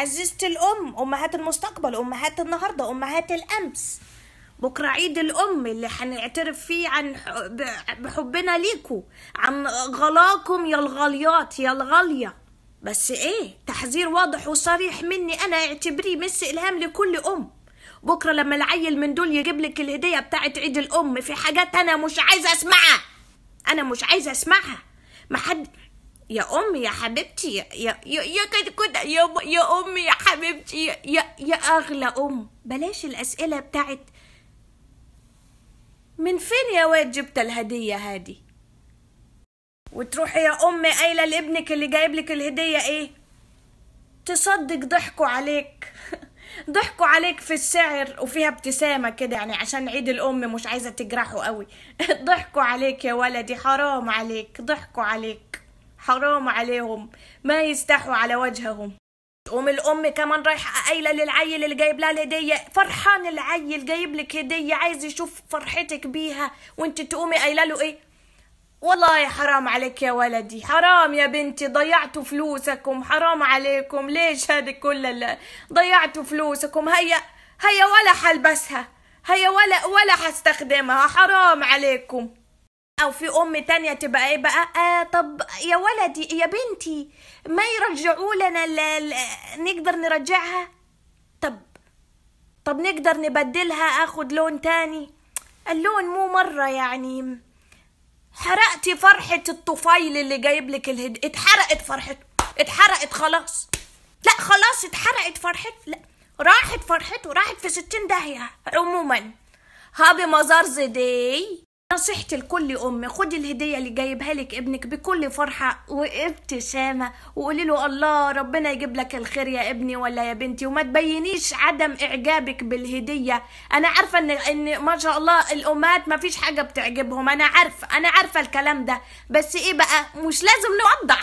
عزيزة الأم أمهات المستقبل أمهات النهاردة أمهات الأمس بكرة عيد الأم اللي هنعترف فيه عن بحبنا ليكو عن غلاكم يا الغاليات يا الغالية بس إيه تحذير واضح وصريح مني أنا اعتبريه مس إلهام لكل أم بكرة لما العيل من دول يجيب لك الهدية بتاعت عيد الأم في حاجات أنا مش عايزة أسمعها أنا مش عايزة أسمعها محد يا امي يا حبيبتي يا يا يا كتكوت يا يا امي يا حبيبتي يا يا اغلى ام بلاش الاسئله بتاعت من فين يا واد جبت الهديه هادي وتروحي يا امي قايله لابنك اللي جايب لك الهديه ايه تصدق ضحكوا عليك ضحكوا عليك في السعر وفيها ابتسامه كده يعني عشان عيد الام مش عايزه تجرحه قوي ضحكوا عليك يا ولدي حرام عليك ضحكوا عليك حرام عليهم ما يستحوا على وجههم تقوم الام كمان رايحه قايله للعيل اللي جايب لها الهديه فرحان العيل جايب لك هديه عايز يشوف فرحتك بيها وانت تقومي قايله له ايه والله حرام عليك يا ولدي حرام يا بنتي ضيعتوا فلوسكم حرام عليكم ليش هذه كل ضيعتوا فلوسكم هيا هيا ولا حلبسها هيا ولا ولا هستخدمها حرام عليكم او في ام تانية تبقى ايه بقى آه طب يا ولدي يا بنتي ما يرجعوا لنا ل... نقدر نرجعها طب طب نقدر نبدلها اخد لون تاني اللون مو مرة يعني حرقتي فرحة الطفيل اللي جايب لك الهد اتحرقت فرحته اتحرقت خلاص لا خلاص اتحرقت فرحته لا راحت فرحته راحت في ستين داهية عموما هابي مزار داي نصيحتي لكل ام خدي الهديه اللي جايبها لك ابنك بكل فرحه وابتسامه وقولي له الله ربنا يجيب لك الخير يا ابني ولا يا بنتي وما تبينيش عدم اعجابك بالهديه انا عارفه ان ان ما شاء الله الامهات ما فيش حاجه بتعجبهم انا عارفه انا عارفه الكلام ده بس ايه بقى مش لازم نوضح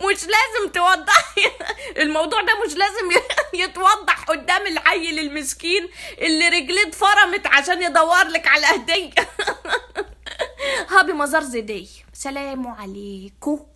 مش لازم توضحي الموضوع ده مش لازم يتوضح قدام العيل المسكين اللي رجليه اتفرمت عشان يدور لك على هديه هابي مزار زي دي سلام عليكم